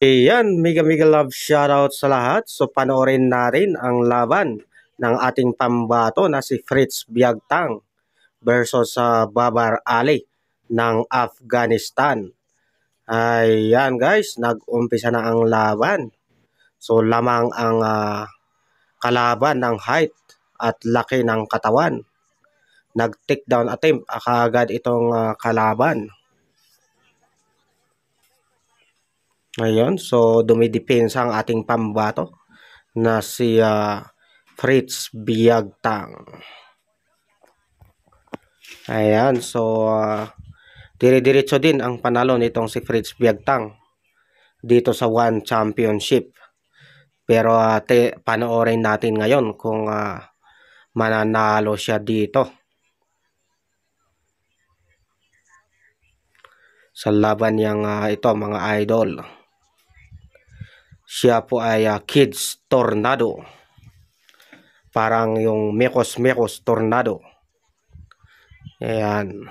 Ayan, mega mega love shoutout sa lahat. So panoorin natin ang laban ng ating pambato na si Fritz Biagtang versus sa uh, Babar Ali ng Afghanistan. Ayan guys, nag-umpisa na ang laban. So lamang ang uh, kalaban ng height at laki ng katawan. Nag-takedown attempt ah, agad itong uh, kalaban. Ngayon, so dumidepensa ang ating pambato na si uh, Fritz Biagtang. Ayan, so uh, dire-diretso din ang panalo nitong si Fritz Biagtang dito sa One Championship. Pero uh, te, panoorin natin ngayon kung uh, mananalo siya dito. Sa laban niyang uh, ito mga idol. Siya po ay uh, Kids Tornado. Parang yung Mekos Mekos Tornado. Ayan.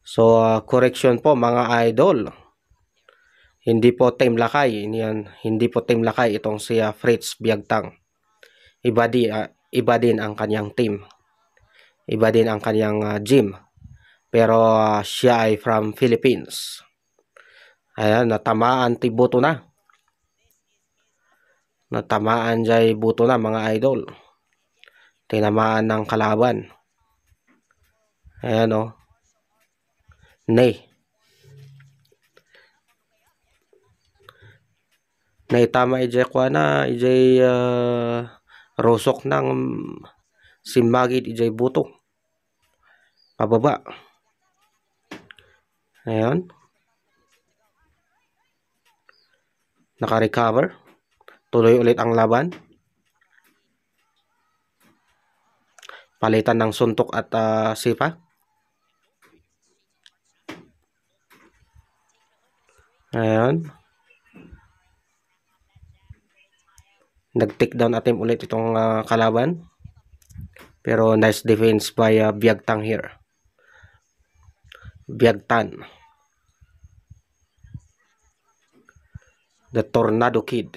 So, uh, correction po mga idol. Hindi po team lakay. Yan, hindi po team lakay itong si uh, Fritz Biagtang. Iba, di, uh, iba din ang kanyang team. Iba din ang kanyang uh, gym. Pero uh, siya ay from Philippines. Ayan, natamaan ti buto na. Natamaan jay buto na mga idol. Tinamaan ng kalaban. Ayan o. Oh. Nay. Nay tama ijay kwa na ijay uh, rosok ng simagid ijay buto. Pababa. Ayan. Ayan. Naka-recover. Tuloy ulit ang laban. Palitan ng suntok at uh, sipa. Ayan. Nag-take down atim ulit itong uh, kalaban. Pero nice defense by uh, ah, Biagtang here. Biagtan. Biagtan. the Tornado Kid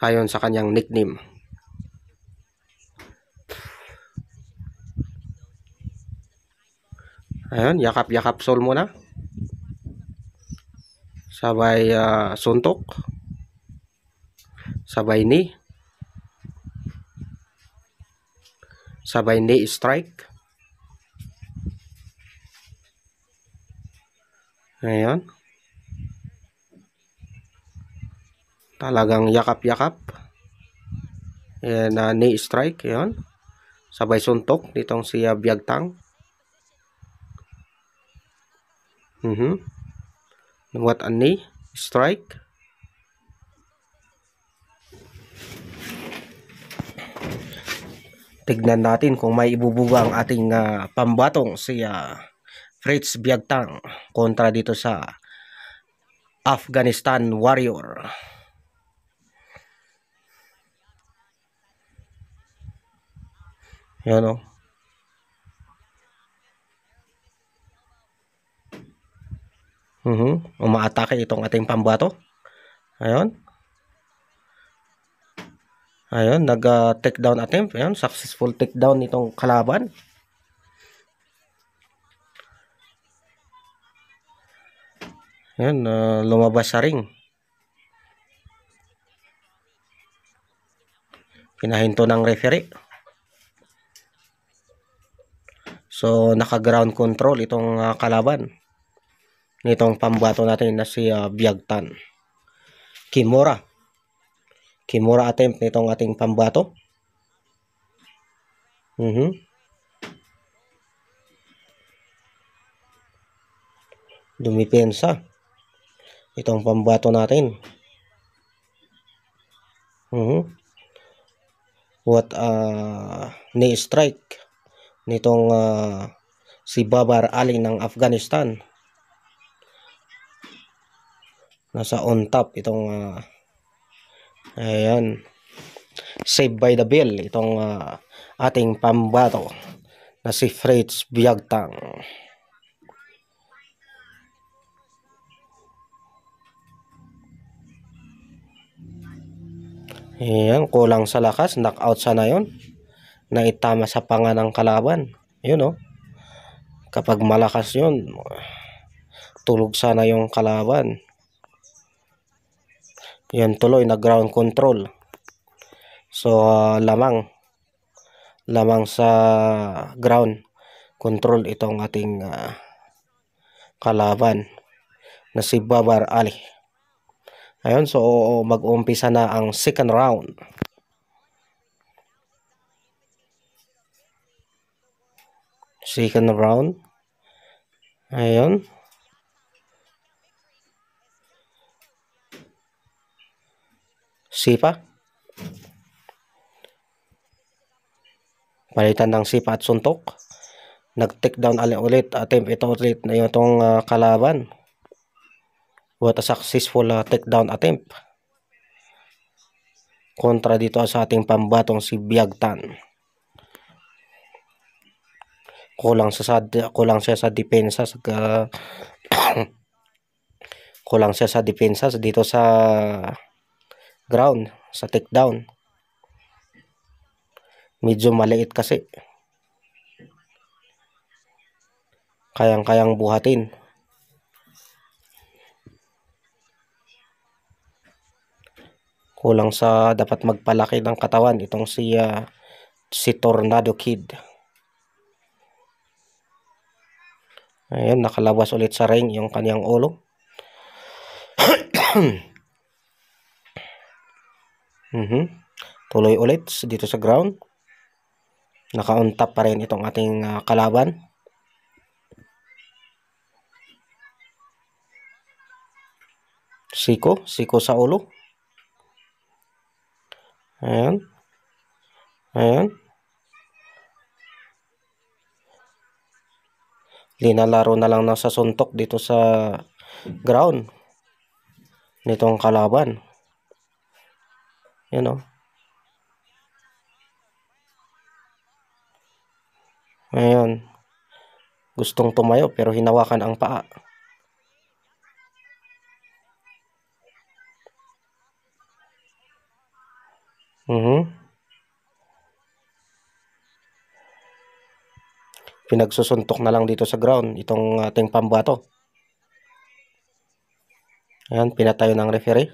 ayon sa kanyang nickname Ayon, yakap yakap soul muna sabay uh, suntok sabay ni sabay ni strike Ayon. Talagang yakap-yakap. Ayan, uh, knee strike. yon Sabay suntok nitong si uh, Biagtang. Mm -hmm. What a knee strike. Tignan natin kung may ibubuga ang ating uh, pambatong si uh, Fritz Biagtang kontra dito sa Afghanistan Warrior. Ayan o. Uh -huh. Umaatake itong ating pambato. Ayan. Ayan, nag-takedown uh, attempt. Ayan, successful takedown itong kalaban. Ayan, uh, ah, lumabas sa ring. Pinahinto ng referee. So, naka-ground control itong uh, kalaban. Nitong pambato natin na si uh, Biagtan. Kimura. Kimura attempt nitong ating pambato. Mm -hmm. Dumipensa. Itong pambato natin. Mm -hmm. What uh, ni-strike nitong uh, si Babar Ali ng Afghanistan. Nasa on top itong uh, ayan saved by the bell itong uh, ating pambato na si Fritz Biagtang. Ayan, kulang sa lakas. Knockout sana yon na itama sa panga ng kalaban. Yun oh. Kapag malakas yun, tulog sana yung kalaban. Yan tuloy na ground control. So uh, lamang lamang sa ground control itong ating uh, kalaban na si Babar Ali. Ayun, so mag-umpisa na ang second round. second round. Ayun. Sipa. Palitan ng sipa at suntok. Nag-take down ulit. Attempt ito ulit na yung itong uh, kalaban. What a successful uh, takedown attempt. Kontra dito sa ating pambatong si Biagtan kulang siya sa kulang siya sa depensa sa kulang siya sa depensa dito sa ground sa takedown medyo maliit kasi kayang-kayang buhatin kulang sa dapat magpalaki ng katawan itong si uh, si Tornado Kid Ayan, nakalabas ulit sa ring yung kaniyang ulo. mm -hmm. Tuloy ulit dito sa ground. Naka-on top pa rin itong ating uh, kalaban. Siko, siko sa ulo. Ayan. Ayan. linalaro na lang ng sa suntok dito sa ground nitong kalaban you oh. know ngayon gustong tumayo pero hinawakan ang paa mm pinagsusuntok na lang dito sa ground itong ating pambato. Ayan, pinatayo ng referee.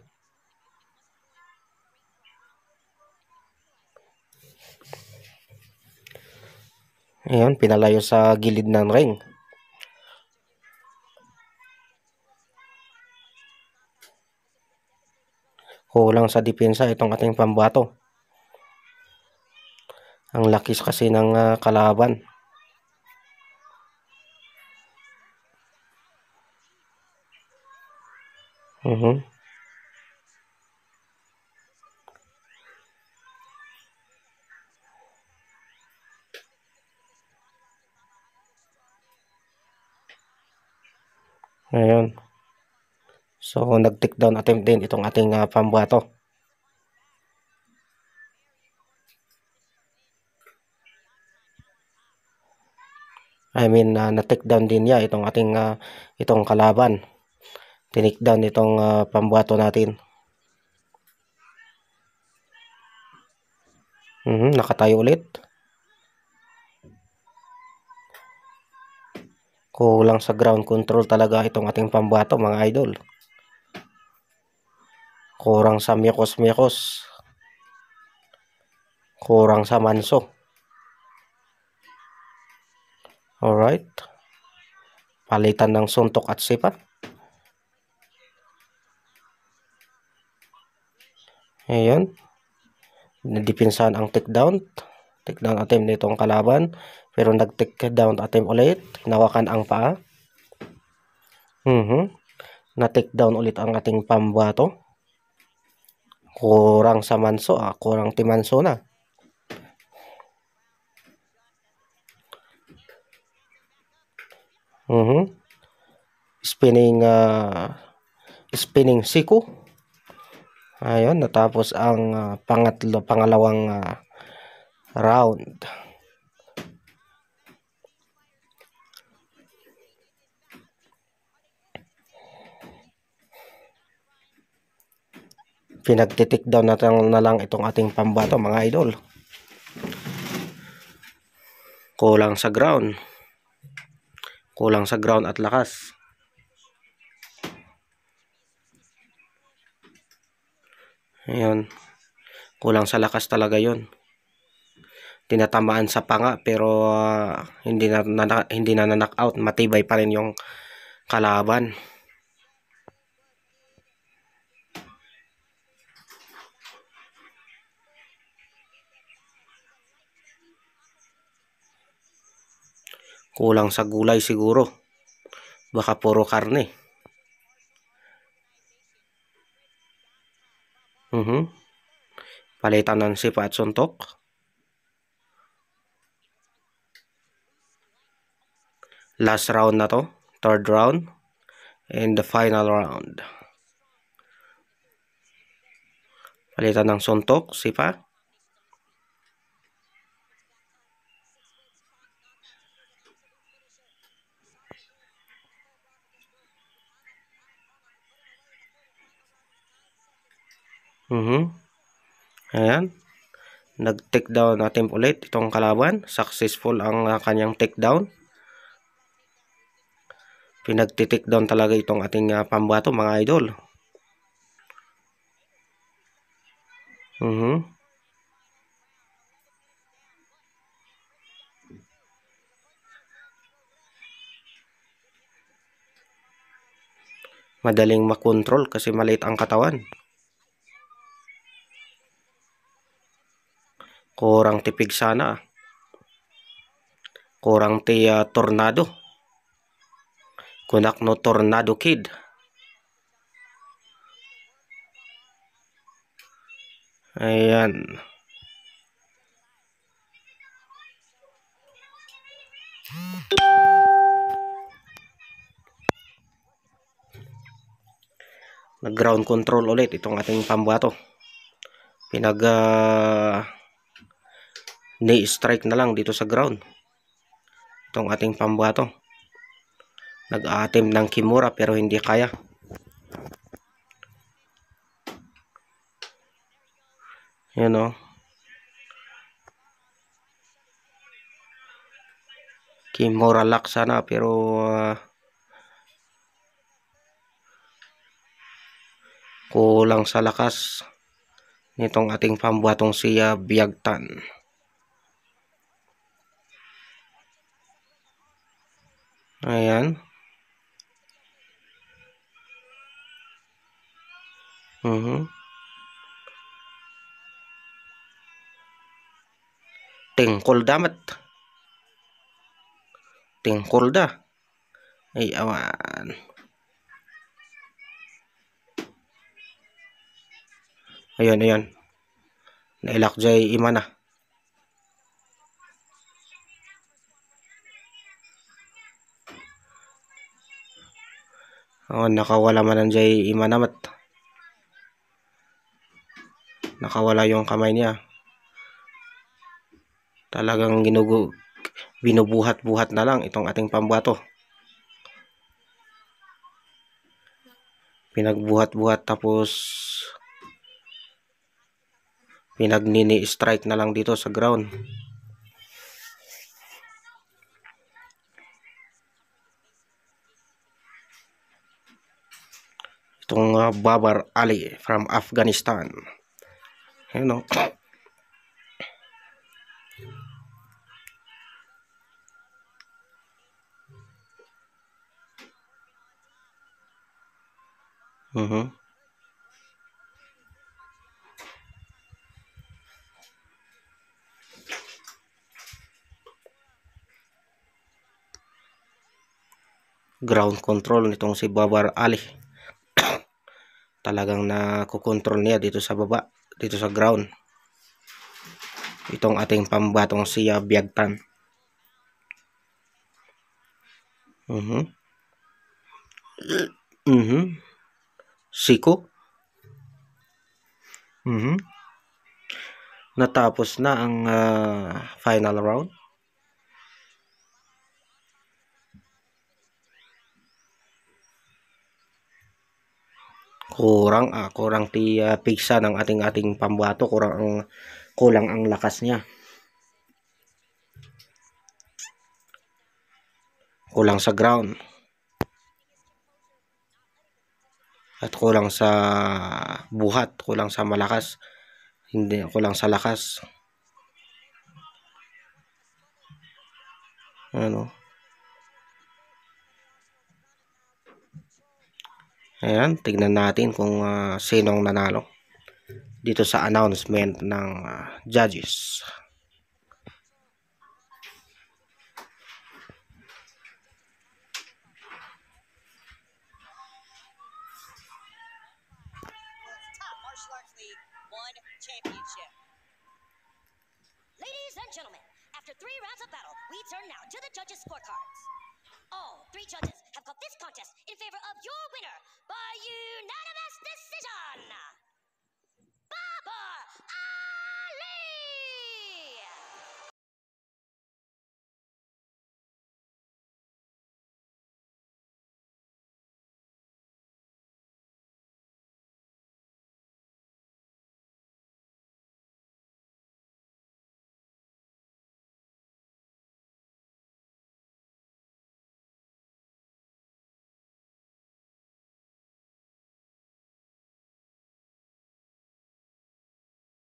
Ayan, pinalayo sa gilid ng ring. Kulang sa depensa itong ating pambato. Ang lakis kasi ng uh, kalaban. Mm-hmm. Ayan. So, nag-takedown attempt din itong ating uh, ah, pambato. I mean, uh, ah, na-takedown din niya itong ating uh, itong kalaban tinik down itong uh, pambuhato natin. Mm -hmm, nakatayo ulit. Kulang sa ground control talaga itong ating pambuhato mga idol. Kurang sa miyakos-miyakos. Kurang sa manso. Alright. Palitan ng suntok at sipat. Ayan. Nadipinsahan ang takedown. Takedown attempt nitong kalaban. Pero nag-takedown attempt ulit. Hinawakan ang paa. Mm -hmm. Na-takedown ulit ang ating pambato. Kurang sa manso. Ah. Kurang timanso na. Mm -hmm. Spinning uh, spinning siku. Ayun, natapos ang uh, pangatlo, pangalawang uh, round. Pinagtitik daw natin na lang itong ating pambato mga idol. Kulang sa ground. Kulang sa ground at lakas. Ayun. Kulang sa lakas talaga yon Tinatamaan sa panga pero uh, hindi na, na hindi na na knockout matibay pa rin yung kalaban. Kulang sa gulay siguro. Baka puro karne. Mm -hmm. Palitan ng sipa at suntok. Last round na to. Third round. And the final round. Palitan ng suntok, sipa. Mm-hmm. Ayan. Nag-takedown attempt ulit itong kalaban. Successful ang ah, kanyang takedown. Pinagtitakedown talaga itong ating uh, pambato mga idol. Mm-hmm. Madaling makontrol kasi maliit ang katawan. Kurang tipig sana ah. Kurang ti uh, tornado. Kunak no tornado kid. Ayan. Nag ground control ulit itong ating pambato. Pinag uh, ni-strike na lang dito sa ground itong ating pambato nag attempt ng Kimura pero hindi kaya yan o oh. Kimura lock sana pero uh, kulang sa lakas nitong ating pambuhatong siya Biagtan Ayan. Uh mm-hmm. -huh. Tengkol damat. Tengkol dah. Ay, awan. Ayan, ayan. Nailak jay ima na. Oh, nakawala man ang jay imanamat. Nakawala yung kamay niya. Talagang ginugo binubuhat-buhat na lang itong ating pambato. Pinagbuhat-buhat tapos pinagnini-strike na lang dito sa ground. itong uh, Babar Ali from Afghanistan you know Uh-huh. ground control nitong si Babar Ali talagang nakokontrol niya dito sa baba dito sa ground itong ating pambatong siya biyagtan uh mhm. -huh. Mhm. uh -huh. siko uh mhm. -huh. natapos na ang uh, final round kurang ah, kurang ti uh, piksa ng ating ating pambato kurang ang kulang ang lakas niya kulang sa ground at kulang sa buhat kulang sa malakas hindi kulang sa lakas ano Ayan, tignan natin kung uh, sinong nanalo dito sa announcement ng uh, judges. Ladies and gentlemen, after three rounds of battle, we turn now to the judges' scorecards. All three judges of this contest in favor of your winner by unanimous decision!